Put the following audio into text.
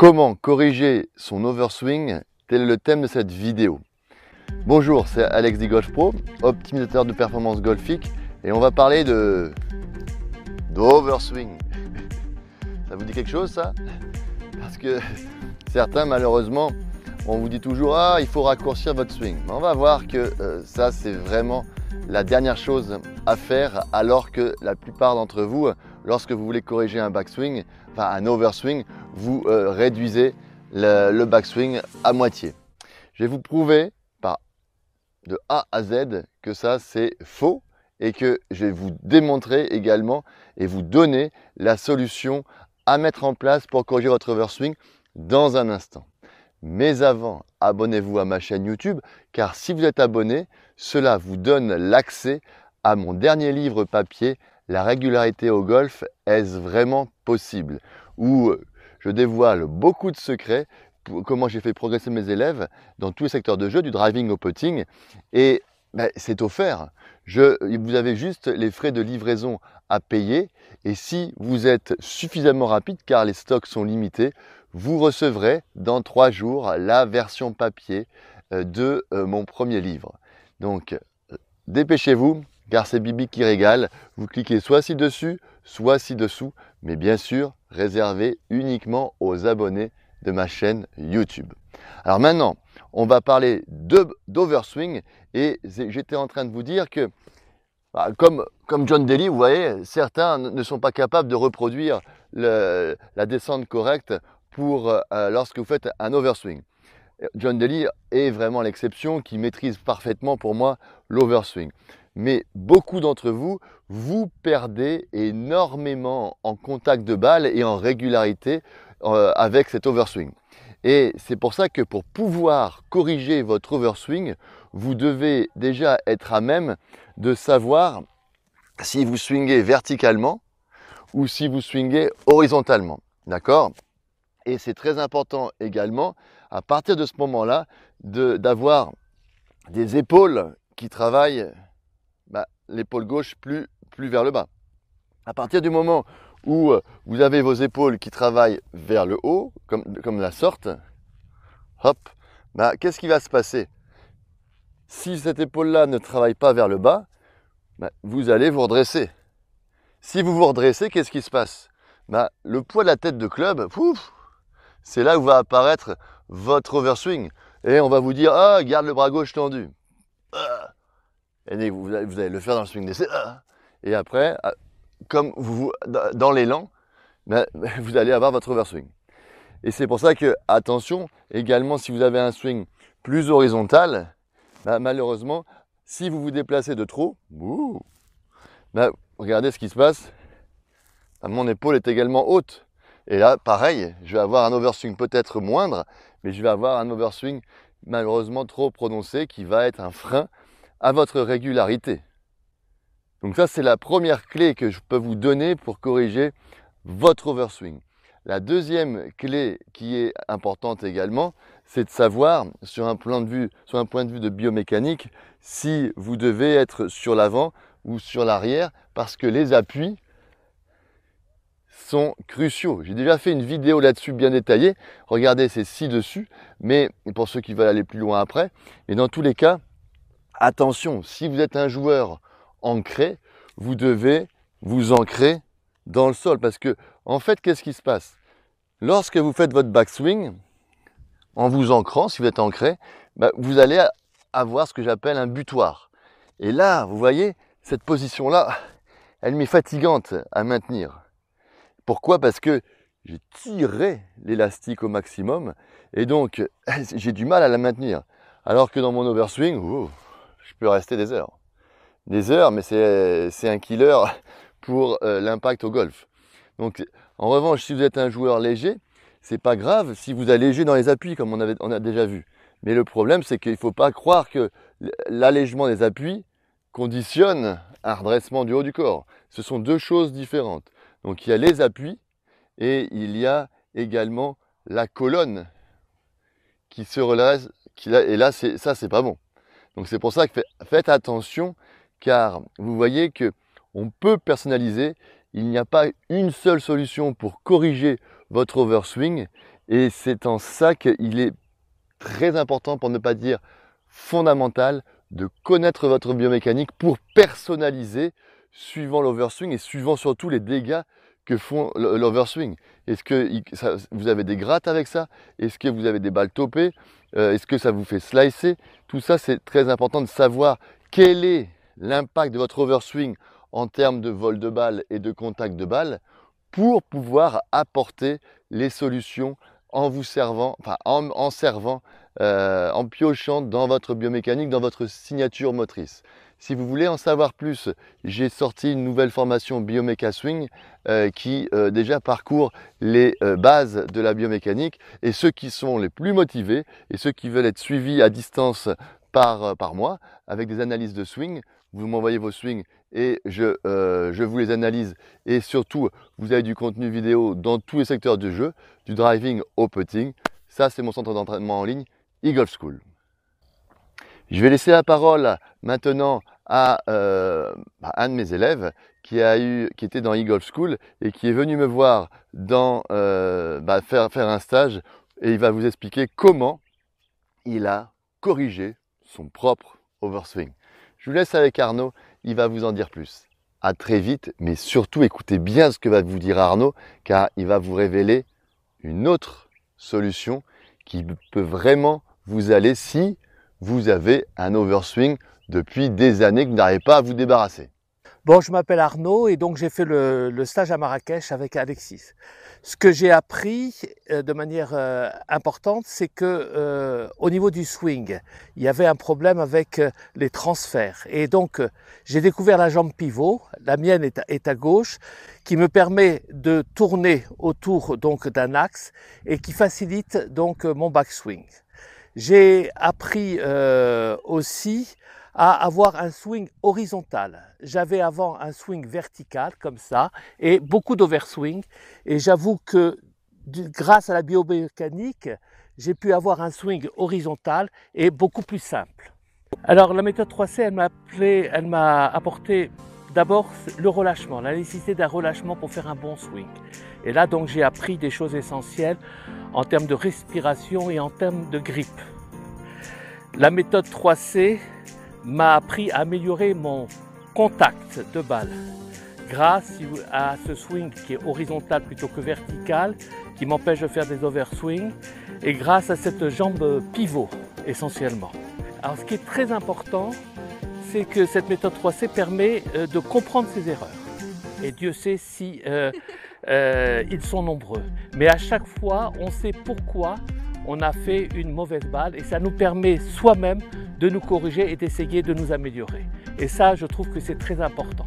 Comment corriger son overswing Tel est le thème de cette vidéo. Bonjour, c'est Alex golf Pro, optimisateur de performance golfique, et on va parler de d'overswing. Ça vous dit quelque chose ça Parce que certains malheureusement, on vous dit toujours ah il faut raccourcir votre swing. Mais on va voir que euh, ça c'est vraiment la dernière chose à faire alors que la plupart d'entre vous, lorsque vous voulez corriger un backswing, enfin un overswing, vous euh, réduisez le, backswing à moitié. Je vais vous prouver par de A à Z que ça c'est faux et que je vais vous démontrer également et vous donner la solution à mettre en place pour corriger votre overswing dans un instant. Mais avant, abonnez-vous à ma chaîne YouTube car si vous êtes abonné, cela vous donne l'accès à mon dernier livre papier La régularité au golf, est-ce vraiment possible euh, je dévoile beaucoup de secrets, pour comment j'ai fait progresser mes élèves dans tous les secteurs de jeu, du driving au putting. Et ben, c'est offert. vous avez juste les frais de livraison à payer. Et si vous êtes suffisamment rapide, car les stocks sont limités, vous recevrez dans trois jours la version papier euh, de euh, mon premier livre. Donc, euh, dépêchez-vous, car c'est Bibi qui régale. Vous cliquez soit ci-dessus, soit ci-dessous, mais bien sûr réservé uniquement aux abonnés de ma chaîne YouTube. Alors maintenant, on va parler d'overswing et j'étais en train de vous dire que bah, comme, John Daly, vous voyez, certains ne sont pas capables de reproduire la descente correcte euh, lorsque vous faites un overswing. Euh, John Daly est vraiment l'exception qui maîtrise parfaitement pour moi l'overswing mais beaucoup d'entre vous, vous perdez énormément en contact de balle et en régularité euh, avec cet overswing. Et c'est pour ça que pour pouvoir corriger votre overswing, vous devez déjà être à même de savoir si vous swingez verticalement ou si vous swingez horizontalement. D'accord Et c'est très important également, à partir de ce moment-là, d'avoir des épaules qui travaillent l'épaule gauche plus, plus vers le bas. À partir du moment où euh, vous avez vos épaules qui travaillent vers le haut, comme, la sorte, hop, bah, qu'est-ce qui va se passer Si cette épaule-là ne travaille pas vers le bas, bah, vous allez vous redresser. Si vous vous redressez, qu'est-ce qui se passe bah, Le poids de la tête de club, c'est là où va apparaître votre overswing. Et on va vous dire, ah, garde le bras gauche tendu. Et vous, allez le faire dans le swing d'essai. Et après, ah, comme vous, dans l'élan, ben, vous allez avoir votre overswing. Et c'est pour ça que, attention, également si vous avez un swing plus horizontal, ben, malheureusement, si vous vous déplacez de trop, ben, regardez ce qui se passe. mon épaule est également haute. Et là, pareil, je vais avoir un overswing peut-être moindre, mais je vais avoir un overswing malheureusement trop prononcé qui va être un frein à votre régularité. Donc ça, c'est la première clé que je peux vous donner pour corriger votre overswing. La deuxième clé qui est importante également, c'est de savoir, sur un, de vue, sur un point de vue de biomécanique, si vous devez être sur l'avant ou sur l'arrière, parce que les appuis sont cruciaux. J'ai déjà fait une vidéo là-dessus bien détaillée. Regardez, c'est ci-dessus, mais pour ceux qui veulent aller plus loin après. Mais dans tous les cas, Attention, si vous êtes un joueur ancré, vous devez vous ancrer dans le sol. Parce que, en fait, qu'est-ce qui se passe Lorsque vous faites votre backswing, en vous ancrant, si vous êtes ancré, bah, vous allez avoir ce que j'appelle un butoir. Et là, vous voyez, cette position-là, elle m'est fatigante à maintenir. Pourquoi Parce que j'ai tiré l'élastique au maximum et donc j'ai du mal à la maintenir. Alors que dans mon overswing, oh, je peux rester des heures. Des heures, mais c'est un killer pour euh, l'impact au golf. Donc, en revanche, si vous êtes un joueur léger, c'est pas grave si vous allégez dans les appuis, comme on, avait, on a déjà vu. Mais le problème, c'est qu'il ne faut pas croire que l'allègement des appuis conditionne un redressement du haut du corps. Ce sont deux choses différentes. Donc il y a les appuis et il y a également la colonne qui se relève. et là, ça, c'est pas bon. Donc c'est pour ça que faites attention car vous voyez que on peut personnaliser, il n'y a pas une seule solution pour corriger votre overswing et c'est en ça qu'il est très important pour ne pas dire fondamental de connaître votre biomécanique pour personnaliser suivant l'overswing et suivant surtout les dégâts que font l'overswing Est-ce que vous avez des grattes avec ça Est-ce que vous avez des balles topées euh, Est-ce que ça vous fait slicer Tout ça, c'est très important de savoir quel est l'impact de votre overswing en termes de vol de balle et de contact de balle pour pouvoir apporter les solutions en vous servant, en, servant, euh, en piochant dans votre biomécanique, dans votre signature motrice. Si vous voulez en savoir plus, j'ai sorti une nouvelle formation Biomeca Swing euh, qui euh, déjà parcourt les euh, bases de la biomécanique et ceux qui sont les plus motivés et ceux qui veulent être suivis à distance par, par moi avec des analyses de swing. Vous m'envoyez vos swings et je, je vous les analyse. Et surtout, vous avez du contenu vidéo dans tous les secteurs du jeu, du driving au putting. Ça, c'est mon centre d'entraînement en ligne, Eagle School. Je vais laisser la parole maintenant à euh, bah, un de mes élèves qui, était dans Eagle golf school et qui est venu me voir dans, euh, bah, faire, faire un stage et il va vous expliquer comment il a corrigé son propre overswing. Je vous laisse avec Arnaud, il va vous en dire plus. À très vite, mais surtout écoutez bien ce que va vous dire Arnaud, car il va vous révéler une autre solution qui peut vraiment vous aller si vous avez un overswing depuis des années que vous n'arrivez pas à vous débarrasser. Bon, je m'appelle Arnaud et donc j'ai fait le, stage à Marrakech avec Alexis. Ce que j'ai appris euh, de manière euh, importante, c'est que euh, au niveau du swing, il y avait un problème avec les transferts. Et donc, j'ai découvert la jambe pivot, la mienne est à, est à, gauche, qui me permet de tourner autour donc d'un axe et qui facilite donc mon backswing. J'ai appris euh, aussi à avoir un swing horizontal. J'avais avant un swing vertical comme ça et beaucoup d'overswing. Et j'avoue que grâce à la biomécanique, j'ai pu avoir un swing horizontal et beaucoup plus simple. Alors la méthode 3C, elle m'a apporté D'abord, le relâchement, la nécessité d'un relâchement pour faire un bon swing. Et là, donc, j'ai appris des choses essentielles en termes de respiration et en termes de grippe. La méthode 3C m'a appris à améliorer mon contact de balle grâce à ce swing qui est horizontal plutôt que vertical, qui m'empêche de faire des overswings, et grâce à cette jambe pivot essentiellement. Alors ce qui est très important, c'est que cette méthode 3C permet euh, de comprendre ses erreurs. Et Dieu sait si euh, euh, ils sont nombreux. Mais à chaque fois, on sait pourquoi on a fait une mauvaise balle et ça nous permet soi-même de nous corriger et d'essayer de nous améliorer. Et ça, je trouve que c'est très important.